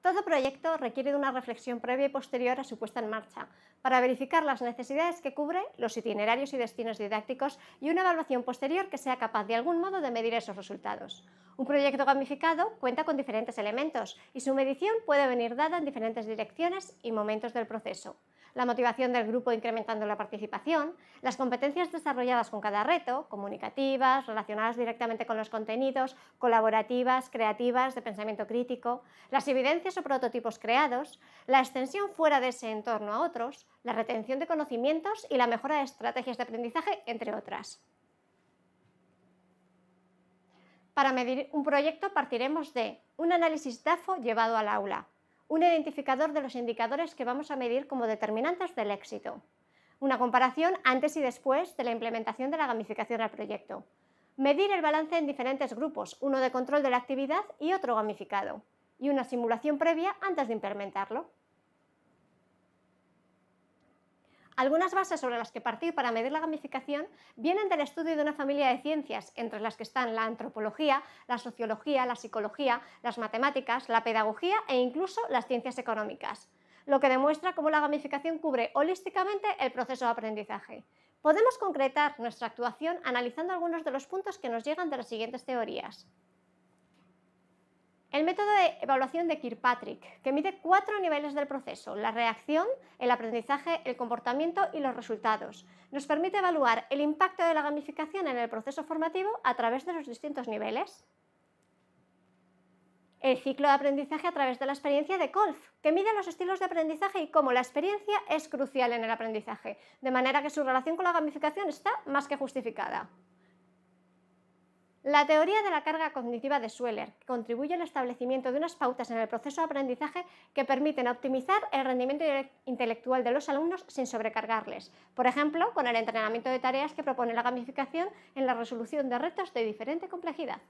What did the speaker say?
Todo proyecto requiere de una reflexión previa y posterior a su puesta en marcha, para verificar las necesidades que cubre, los itinerarios y destinos didácticos y una evaluación posterior que sea capaz de algún modo de medir esos resultados. Un proyecto gamificado cuenta con diferentes elementos y su medición puede venir dada en diferentes direcciones y momentos del proceso la motivación del grupo incrementando la participación, las competencias desarrolladas con cada reto, comunicativas, relacionadas directamente con los contenidos, colaborativas, creativas, de pensamiento crítico, las evidencias o prototipos creados, la extensión fuera de ese entorno a otros, la retención de conocimientos y la mejora de estrategias de aprendizaje, entre otras. Para medir un proyecto partiremos de un análisis DAFO llevado al aula, un identificador de los indicadores que vamos a medir como determinantes del éxito. Una comparación antes y después de la implementación de la gamificación al proyecto. Medir el balance en diferentes grupos, uno de control de la actividad y otro gamificado. Y una simulación previa antes de implementarlo. Algunas bases sobre las que partir para medir la gamificación vienen del estudio de una familia de ciencias, entre las que están la antropología, la sociología, la psicología, las matemáticas, la pedagogía e incluso las ciencias económicas, lo que demuestra cómo la gamificación cubre holísticamente el proceso de aprendizaje. Podemos concretar nuestra actuación analizando algunos de los puntos que nos llegan de las siguientes teorías. El método de evaluación de Kirkpatrick, que mide cuatro niveles del proceso, la reacción, el aprendizaje, el comportamiento y los resultados. Nos permite evaluar el impacto de la gamificación en el proceso formativo a través de los distintos niveles. El ciclo de aprendizaje a través de la experiencia de Kolf, que mide los estilos de aprendizaje y cómo la experiencia es crucial en el aprendizaje, de manera que su relación con la gamificación está más que justificada. La teoría de la carga cognitiva de Schueller contribuye al establecimiento de unas pautas en el proceso de aprendizaje que permiten optimizar el rendimiento intelectual de los alumnos sin sobrecargarles, por ejemplo, con el entrenamiento de tareas que propone la gamificación en la resolución de retos de diferente complejidad.